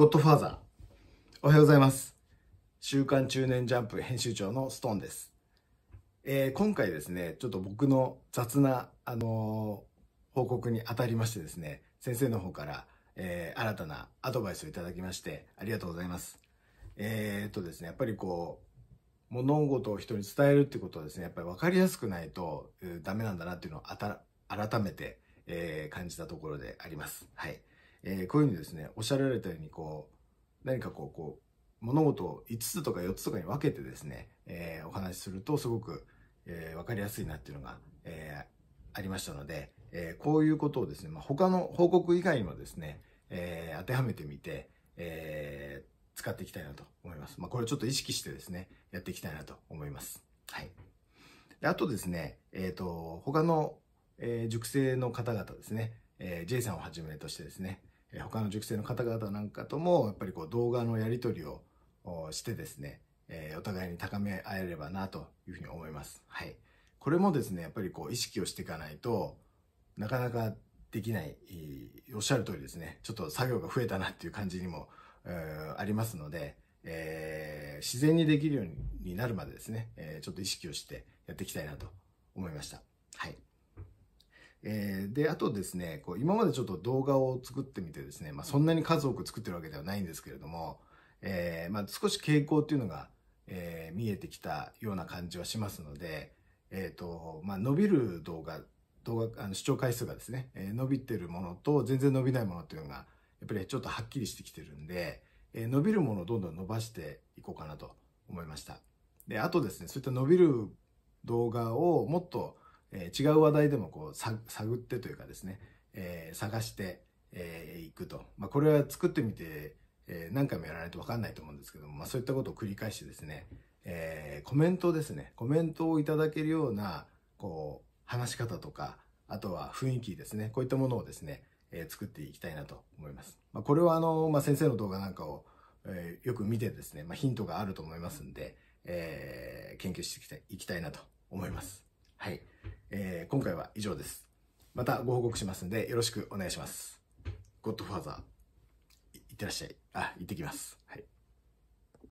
ゴッドファーザー。おはようございます。週刊中年ジャンプ編集長のストーンです。えー、今回ですね、ちょっと僕の雑な、あのー、報告に当たりましてですね、先生の方から、えー、新たなアドバイスをいただきまして、ありがとうございます。えっとですね、やっぱりこう、物事を人に伝えるってことはですね、やっぱり分かりやすくないと、えー、ダメなんだなっていうのを改めて、え感じたところであります。はい。えー、こういうふうにですね、おっしゃられたように、こう、何かこう、こう、物事を5つとか4つとかに分けてですね、えー、お話しするとすごく、えー、分かりやすいなっていうのが、えー、ありましたので、えこういうことをですね、まあ、他の報告以外にもですね、え当てはめてみて、え使っていきたいなと思います。まあ、これちょっと意識してですね、やっていきたいなと思います。はい。であとですね、えっ、と、他の、え熟成の方々ですね、え J さんをはじめとしてですね、他の塾生の方々なんかともやっぱりこう動画のやり取りをしてですね、えお互いに高め合えればなというふうに思います。はい。これもですね、やっぱりこう意識をしていかないとなかなかできない、おっしゃる通りですね、ちょっと作業が増えたなっていう感じにも、えありますので、えー、自然にできるようになるまでですね、えちょっと意識をしてやっていきたいなと思いました。はい。えー、で、あとですね、こう、今までちょっと動画を作ってみてですね、まあ、そんなに数多く作ってるわけではないんですけれども、えー、まあ、少し傾向っていうのが、えー、見えてきたような感じはしますので、えっ、と、まあ、伸びる動画、動画、あの視聴回数がですね、え伸びてるものと全然伸びないものっていうのが、やっぱりちょっとはっきりしてきてるんで、え伸びるものをどんどん伸ばしていこうかなと思いました。で、あとですね、そういった伸びる動画をもっとえー、違う話題でもこう探ってというかですね、えー、探してい、えー、くと、まあ、これは作ってみて、えー、何回もやらないと分かんないと思うんですけども、まあ、そういったことを繰り返してですね、えー、コメントですねコメントをいただけるようなこう話し方とかあとは雰囲気ですねこういったものをですね、えー、作っていきたいなと思います、まあ、これはあの、まあ、先生の動画なんかを、えー、よく見てですね、まあ、ヒントがあると思いますんで、えー、研究していきたいいきたいなと思いますはい。えー、今回は以上です。またご報告しますんで、よろしくお願いします。ゴッドファーザー、いってらっしゃい。あ、行ってきます。はい。